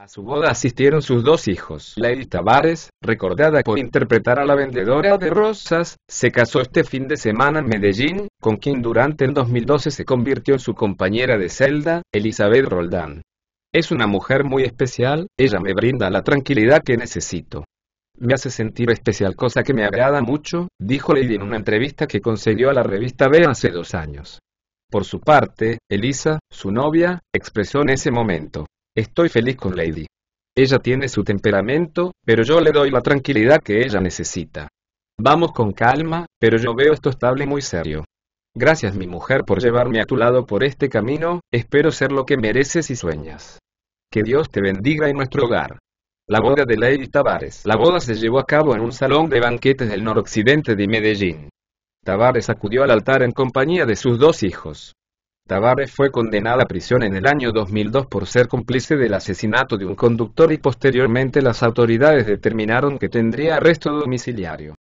A su boda asistieron sus dos hijos. Lady Tavares, recordada por interpretar a la vendedora de rosas, se casó este fin de semana en Medellín, con quien durante el 2012 se convirtió en su compañera de celda, Elizabeth Roldán. Es una mujer muy especial, ella me brinda la tranquilidad que necesito. Me hace sentir especial, cosa que me agrada mucho, dijo Lady en una entrevista que concedió a la revista B hace dos años. Por su parte, Elisa, su novia, expresó en ese momento, Estoy feliz con Lady. Ella tiene su temperamento, pero yo le doy la tranquilidad que ella necesita. Vamos con calma, pero yo veo esto estable muy serio. Gracias mi mujer por llevarme a tu lado por este camino, espero ser lo que mereces y sueñas. Que Dios te bendiga en nuestro hogar. La boda de Lady Tavares. La boda se llevó a cabo en un salón de banquetes del noroccidente de Medellín. Tavares acudió al altar en compañía de sus dos hijos. Tavares fue condenada a prisión en el año 2002 por ser cómplice del asesinato de un conductor y posteriormente las autoridades determinaron que tendría arresto domiciliario.